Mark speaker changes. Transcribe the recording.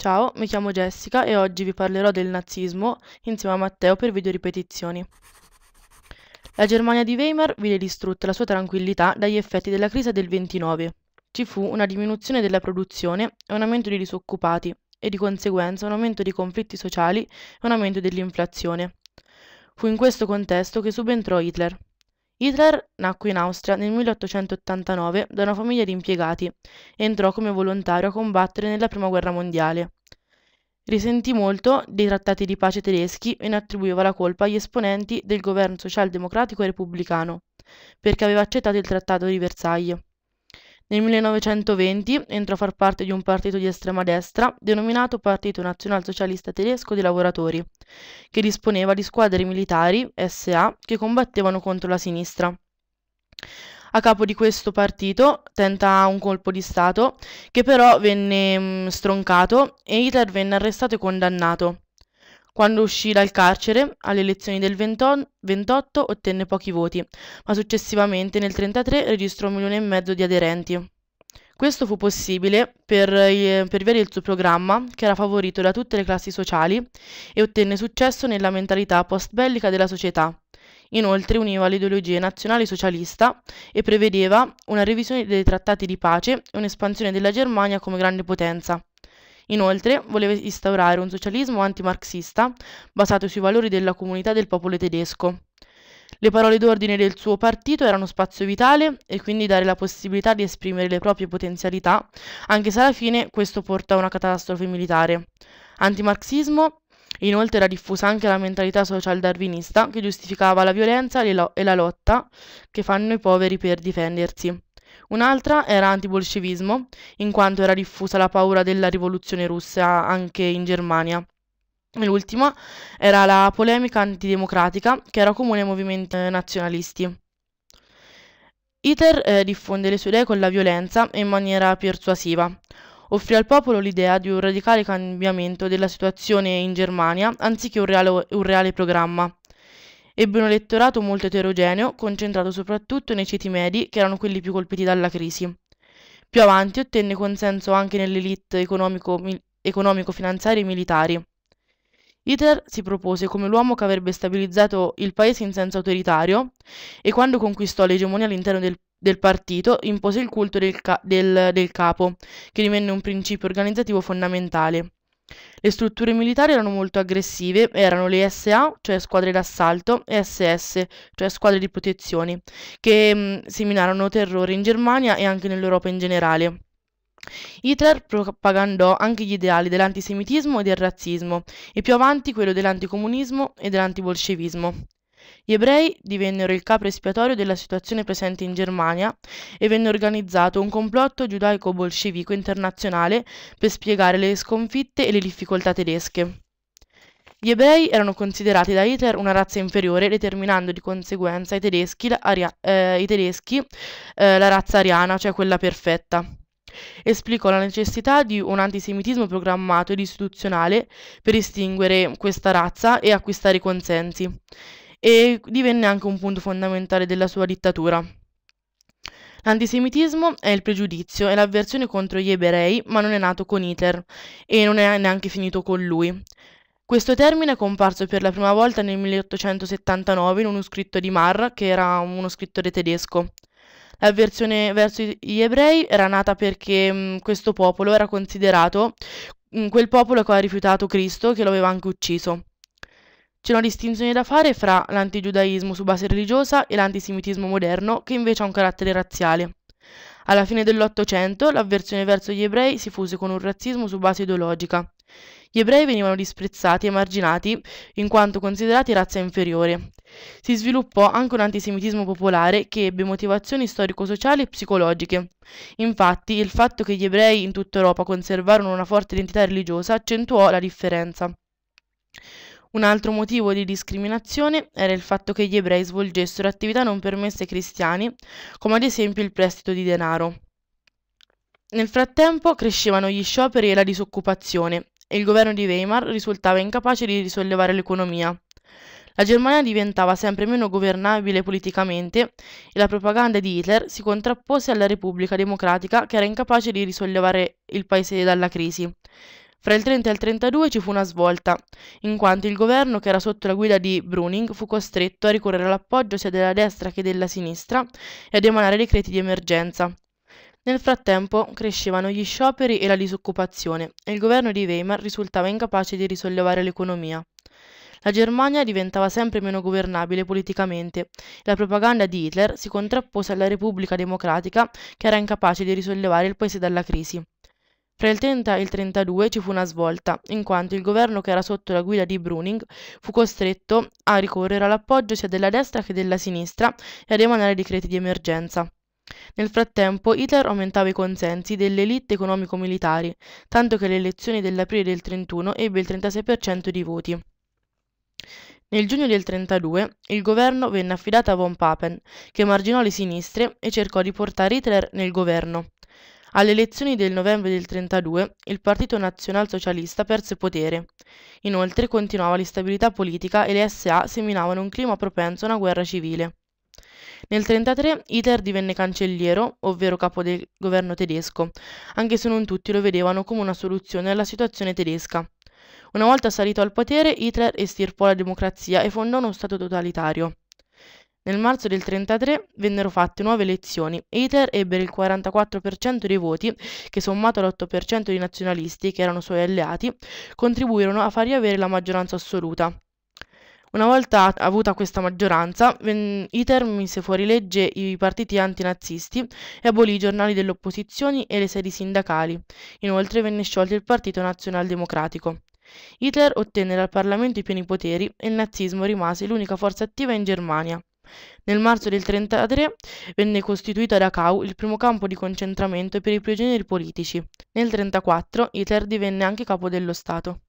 Speaker 1: Ciao, mi chiamo Jessica e oggi vi parlerò del nazismo insieme a Matteo per video ripetizioni. La Germania di Weimar vide distrutta la sua tranquillità dagli effetti della crisi del 29. Ci fu una diminuzione della produzione e un aumento di disoccupati e di conseguenza un aumento di conflitti sociali e un aumento dell'inflazione. Fu in questo contesto che subentrò Hitler. Hitler nacque in Austria nel 1889 da una famiglia di impiegati e entrò come volontario a combattere nella prima guerra mondiale. Risentì molto dei trattati di pace tedeschi e ne attribuiva la colpa agli esponenti del governo socialdemocratico e repubblicano, perché aveva accettato il trattato di Versailles. Nel 1920 entrò a far parte di un partito di estrema destra denominato Partito Nazionalsocialista Tedesco dei Lavoratori, che disponeva di squadre militari, SA, che combattevano contro la sinistra. A capo di questo partito tenta un colpo di Stato, che però venne mh, mm, stroncato e Hitler venne arrestato e condannato. Quando uscì dal carcere, alle elezioni del 28 ottenne pochi voti, ma successivamente nel 1933 registrò un milione e mezzo di aderenti. Questo fu possibile per, eh, per, via del suo programma, che era favorito da tutte le classi sociali e ottenne successo nella mentalità post-bellica della società. Inoltre univa l'ideologia nazionale socialista e prevedeva una revisione dei trattati di pace e un'espansione della Germania come grande potenza. Inoltre voleva instaurare un socialismo antimarxista basato sui valori della comunità del popolo tedesco. Le parole d'ordine del suo partito erano spazio vitale e quindi dare la possibilità di esprimere le proprie potenzialità, anche se alla fine questo porta a una catastrofe militare. Antimarxismo Inoltre era diffusa anche la mentalità social-darwinista che giustificava la violenza e la lotta che fanno i poveri per difendersi. Un'altra era antibolscevismo, in quanto era diffusa la paura della rivoluzione russa anche in Germania. E l'ultima era la polemica antidemocratica, che era comune ai movimenti nazionalisti. Hitler eh, diffonde le sue idee con la violenza e in maniera persuasiva. Offrì al popolo l'idea di un radicale cambiamento della situazione in Germania anziché un reale, un reale programma. Ebbe un elettorato molto eterogeneo, concentrato soprattutto nei ceti medi, che erano quelli più colpiti dalla crisi. Più avanti ottenne consenso anche nell'elite economico-finanziaria e militari. Hitler si propose come l'uomo che avrebbe stabilizzato il paese in senso autoritario e quando conquistò l'egemonia all'interno del, del partito impose il culto del, del, del capo, che divenne un principio organizzativo fondamentale. Le strutture militari erano molto aggressive, erano le SA, cioè squadre d'assalto, e SS, cioè squadre di protezione, che mh, mm, seminarono terrore in Germania e anche nell'Europa in generale. Hitler propagandò anche gli ideali dell'antisemitismo e del razzismo, e più avanti quello dell'anticomunismo e dell'antibolscevismo. Gli ebrei divennero il capo espiatorio della situazione presente in Germania e venne organizzato un complotto giudaico-bolscevico internazionale per spiegare le sconfitte e le difficoltà tedesche. Gli ebrei erano considerati da Hitler una razza inferiore, determinando di conseguenza ai tedeschi, aria, eh, i tedeschi eh, la razza ariana, cioè quella perfetta. Esplicò la necessità di un antisemitismo programmato ed istituzionale per estinguere questa razza e acquistare i consensi e divenne anche un punto fondamentale della sua dittatura. L'antisemitismo è il pregiudizio e l'avversione contro gli ebrei, ma non è nato con Hitler e non è neanche finito con lui. Questo termine è comparso per la prima volta nel 1879 in uno scritto di Marr, che era uno scrittore tedesco. L'avversione verso gli ebrei era nata perché mh, mm, questo popolo era considerato mh, mm, quel popolo che aveva rifiutato Cristo, che lo aveva anche ucciso. C'è una distinzione da fare fra l'antigiudaismo su base religiosa e l'antisemitismo moderno, che invece ha un carattere razziale. Alla fine dell'Ottocento l'avversione verso gli ebrei si fuse con un razzismo su base ideologica. Gli ebrei venivano disprezzati e marginati in quanto considerati razza inferiore. Si sviluppò anche un antisemitismo popolare che ebbe motivazioni storico-sociali e psicologiche. Infatti, il fatto che gli ebrei in tutta Europa conservarono una forte identità religiosa accentuò la differenza. Un altro motivo di discriminazione era il fatto che gli ebrei svolgessero attività non permesse ai cristiani, come ad esempio il prestito di denaro. Nel frattempo crescevano gli scioperi e la disoccupazione, e il governo di Weimar risultava incapace di risollevare l'economia. La Germania diventava sempre meno governabile politicamente e la propaganda di Hitler si contrappose alla Repubblica Democratica che era incapace di risollevare il paese dalla crisi. Fra il 30 e il 32 ci fu una svolta, in quanto il governo, che era sotto la guida di Brüning, fu costretto a ricorrere all'appoggio sia della destra che della sinistra e ad emanare decreti di emergenza. Nel frattempo crescevano gli scioperi e la disoccupazione e il governo di Weimar risultava incapace di risollevare l'economia. La Germania diventava sempre meno governabile politicamente e la propaganda di Hitler si contrappose alla Repubblica Democratica che era incapace di risollevare il paese dalla crisi. Fra il 30 e il 32 ci fu una svolta, in quanto il governo che era sotto la guida di Bruning fu costretto a ricorrere all'appoggio sia della destra che della sinistra e ad emanare decreti di emergenza. Nel frattempo Hitler aumentava i consensi delle elite economico-militari, tanto che alle elezioni dell'aprile del 31 ebbe il 36% di voti. Nel giugno del 32 il governo venne affidato a von Papen, che marginò le sinistre e cercò di portare Hitler nel governo. Alle elezioni del novembre del 1932 il Partito Nazionalsocialista perse potere. Inoltre continuava l'instabilità politica e le SA seminavano un clima propenso a una guerra civile. Nel 1933 Hitler divenne cancelliero, ovvero capo del governo tedesco, anche se non tutti lo vedevano come una soluzione alla situazione tedesca. Una volta salito al potere, Hitler estirpò la democrazia e fondò uno Stato totalitario. Nel marzo del 1933 vennero fatte nuove elezioni. Hitler ebbe il 44% dei voti, che sommato all'8% dei nazionalisti, che erano suoi alleati, contribuirono a fargli avere la maggioranza assoluta. Una volta avuta questa maggioranza, Hitler mise fuori legge i partiti antinazisti e abolì i giornali delle opposizioni e le sedi sindacali. Inoltre venne sciolto il Partito Nazionaldemocratico. Hitler ottenne dal Parlamento i pieni poteri e il nazismo rimase l'unica forza attiva in Germania. Nel marzo del 1933 venne costituito ad Dachau il primo campo di concentramento per i prigionieri politici. Nel 1934 Hitler divenne anche capo dello Stato.